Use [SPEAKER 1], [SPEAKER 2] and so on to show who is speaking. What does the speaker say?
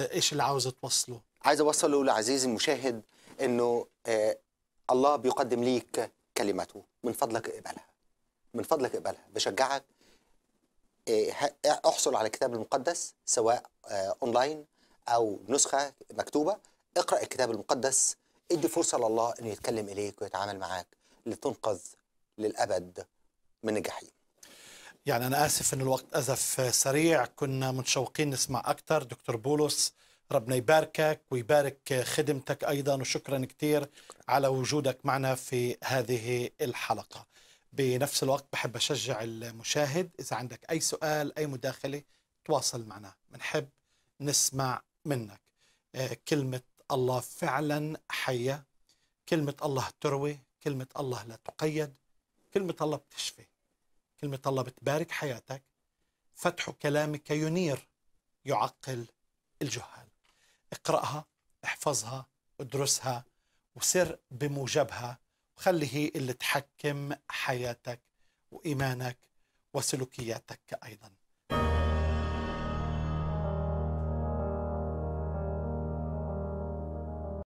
[SPEAKER 1] ايش اللي عاوز توصله
[SPEAKER 2] عايز اوصله لعزيزي المشاهد انه آه الله بيقدم ليك كلمته من فضلك اقبلها من فضلك اقبلها بشجعك آه، احصل على الكتاب المقدس سواء آه، اونلاين او نسخه مكتوبه اقرا الكتاب المقدس ادي فرصه لله انه يتكلم اليك ويتعامل معاك لتنقذ للابد من الجحيم
[SPEAKER 3] يعني أنا آسف أن الوقت أزف سريع كنا متشوقين نسمع أكثر دكتور بولس ربنا يباركك ويبارك خدمتك أيضا وشكرا كثير على وجودك معنا في هذه الحلقة بنفس الوقت بحب أشجع المشاهد إذا عندك أي سؤال أي مداخلة تواصل معنا بنحب نسمع منك كلمة الله فعلا حية كلمة الله تروي كلمة الله لا تقيد كلمة الله بتشفي كلمة الله بتبارك حياتك فتح كلامك ينير يعقل الجهال اقرأها احفظها ادرسها وسر بموجبها وخلي هي اللي تحكم حياتك وإيمانك وسلوكياتك أيضاً